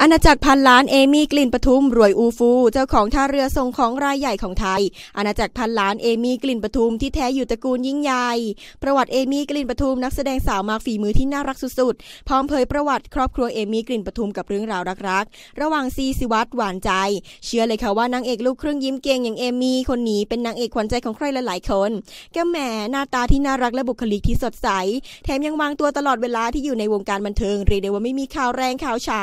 อาณาจักรพันล้านเอมี่กลิ่นปทุมรวยอูฟู เจ้าของท่าเรือส่งของรายใหญ่ของไทยอาณาจักรพันล้านเอมี่กลิ่นปทุมที่แท้อยู่ตระกูลยิ่งใหญ่ประวัติเอมี่กลิ่นปทุมนักแสดงสาวมากฝีมือที่น่ารักสุดๆพร้อมเผยประวัติครอบครัวเอมี่กลิ่นปทุมกับเรื่องราวรักๆระหว่างซีสิวัตรหวานใจ เชื่อเลยค่ะว่านางเอกลูกครึ่งยิ้มเก่งอย่างเอมี่คนนี้เป็นนางเอกขวัญใจของใครหลายๆคนก็แหมหน้าตาที่น่ารักและบุคลิกที่สดใสแถมยังวางตัวตลอดเวลาที่อยู่ในวงการบันเทิงเรียกได้ว่าไม่มีข่าวแรงข่าวเฉา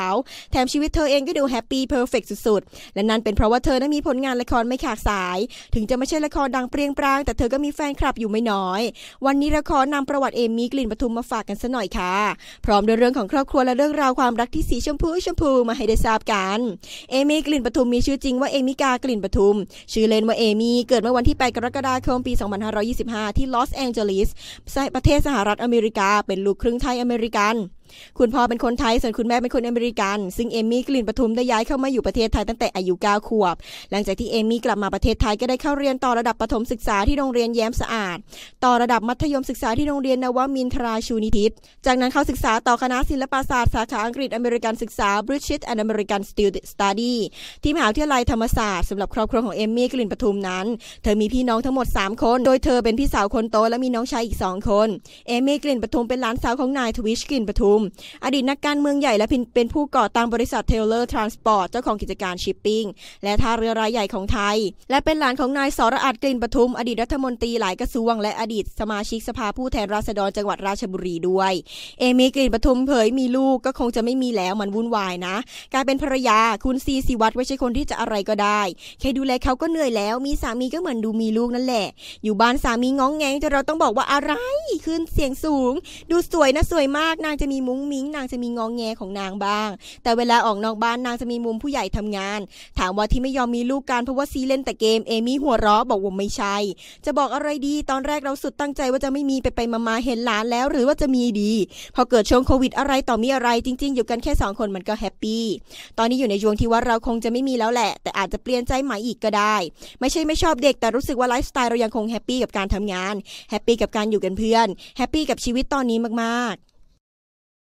แถมมชีวิตเธอเองก็ดูแฮปปี้เพอร์เฟกสุดๆ และนั่นเป็นเพราะว่าเธอนั้นมีผลงานละครไม่ขาดสาย ถึงจะไม่ใช่ละครดังเปรียงปรางแต่เธอก็มีแฟนคลับอยู่ไม่น้อย วันนี้ละครนำประวัติเอมี่กลิ่นปทุมมาฝากกันสะหน่อยค่ะ พร้อมด้วยเรื่องของครอบครัวและเรื่องราวความรักที่สีชมพูชมพูมาให้ได้ทราบกัน เอมี่กลิ่นปทุมมีชื่อจริงว่าเอมิกากลิ่นปทุม ชื่อเล่นว่าเอมี่เกิดเมื่อวันที่ 8กรกฎาคมปี2525 ที่ลอสแองเจลิส ประเทศสหรัฐอเมริกา เป็นลูกครึ่งไทยอเมริกันคุณพ่อเป็นคนไทย ส่วนคุณแม่เป็นคนอเมริกัน ซึ่งเอมี่กลิ่นปทุมได้ย้ายเข้ามาอยู่ประเทศไทยตั้งแต่อายุ 9 ขวบ หลังจากที่เอมี่กลับมาประเทศไทยก็ได้เข้าเรียนต่อระดับประถมศึกษาที่โรงเรียนแย้มสะอาด ต่อระดับมัธยมศึกษาที่โรงเรียนนวมินทราชูนิทิศ จากนั้นเข้าศึกษาต่อคณะศิลปศาสตร์สาขาอังกฤษอเมริกันศึกษา British and American Study ที่มหาวิทยาลัยธรรมศาสตร์สำหรับครอบครัวของเอมี่กลิ่นปทุมนั้น เธอมีพี่น้องทั้งหมด3คน โดยเธอเป็นพี่สาวคนโตและมีน้องชายอีก2คนเอมี่กลิ่นปทุมเป็นหลานสาวของนายทวิชกลิ่นปทุมอดีตนักการเมืองใหญ่และเป็นผู้ก่อตั้งบริษัทเทเลอร์ทรานสปอร์ต เจ้าของกิจการชิปปิ้งและท่าเรือรายใหญ่ของไทย และเป็นหลานของนายสรอัดกลิ่นปทุมอดีตรัฐมนตรีหลายกระทรวงและอดีต สมาชิกสภาผู้แทนราษฎรจังหวัดราชบุรีด้วยเอมีกลิ่นปทุมเผยมีลูกก็คงจะไม่มีแล้วมันวุ่นวายนะ กลายเป็นภรรยาคุณซีสิวัตรไม่ใช่คนที่จะอะไรก็ได้แค่ดูแลเขาก็เหนื่อยแล้วมีสามีก็เหมือนดูมีลูกนั่นแหละอยู่บ้านสามีง้องแงงจนเราต้องบอกว่าอะไรขึ้นเสียงสูง ดูสวยนะสวยมากนางจะมีมุมุ้งมิ้งนางจะมีงองแงของนางบ้าง แต่เวลาออกนอกบ้านนางจะมีมุมผู้ใหญ่ทำงาน ถามว่าที่ไม่ยอมมีลูกการเพราะว่าซีเล่นแต่เกม เอมี่หัวเราะบอกว่าไม่ใช่ จะบอกอะไรดีตอนแรกเราสุดตั้งใจ ว่าจะไม่มีไปไปมามาเห็นหลานแล้ว หรือว่าจะมีดี พอเกิดช่วงโควิดอะไรต่อมีอะไรจริง ๆ อยู่กันแค่ 2 คนมันก็แฮปปี้ตอนนี้อยู่ในช่วงที่ว่าเราคงจะไม่มีแล้วแหละ แต่อาจจะเปลี่ยนใจใหม่อีกก็ได้ ไม่ใช่ไม่ชอบเด็ก แต่รู้สึกว่าไลฟ์สไตล์เรายังคงแฮปปี้กับการทำงานแฮปปี้กับการอยู่กันเพื่อนแฮปปี้กับชีวิตตอนนี้มากๆ